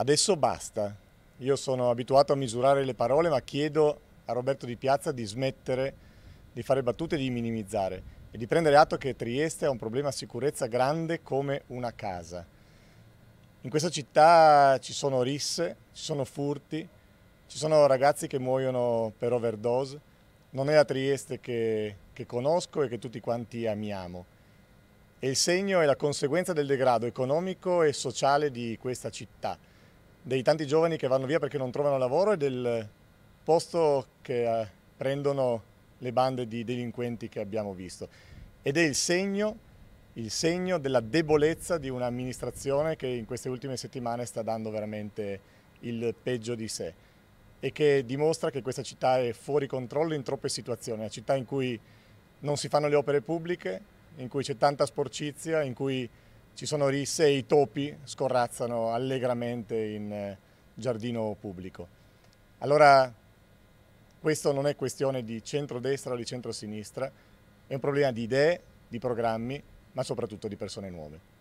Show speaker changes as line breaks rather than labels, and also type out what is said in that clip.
Adesso basta. Io sono abituato a misurare le parole, ma chiedo a Roberto Di Piazza di smettere di fare battute e di minimizzare e di prendere atto che Trieste ha un problema sicurezza grande come una casa. In questa città ci sono risse, ci sono furti, ci sono ragazzi che muoiono per overdose. Non è la Trieste che, che conosco e che tutti quanti amiamo e il segno è la conseguenza del degrado economico e sociale di questa città dei tanti giovani che vanno via perché non trovano lavoro e del posto che eh, prendono le bande di delinquenti che abbiamo visto. Ed è il segno, il segno della debolezza di un'amministrazione che in queste ultime settimane sta dando veramente il peggio di sé e che dimostra che questa città è fuori controllo in troppe situazioni, una città in cui non si fanno le opere pubbliche, in cui c'è tanta sporcizia, in cui ci sono risse e i topi scorrazzano allegramente in eh, giardino pubblico. Allora questo non è questione di centrodestra o di centrosinistra, è un problema di idee, di programmi, ma soprattutto di persone nuove.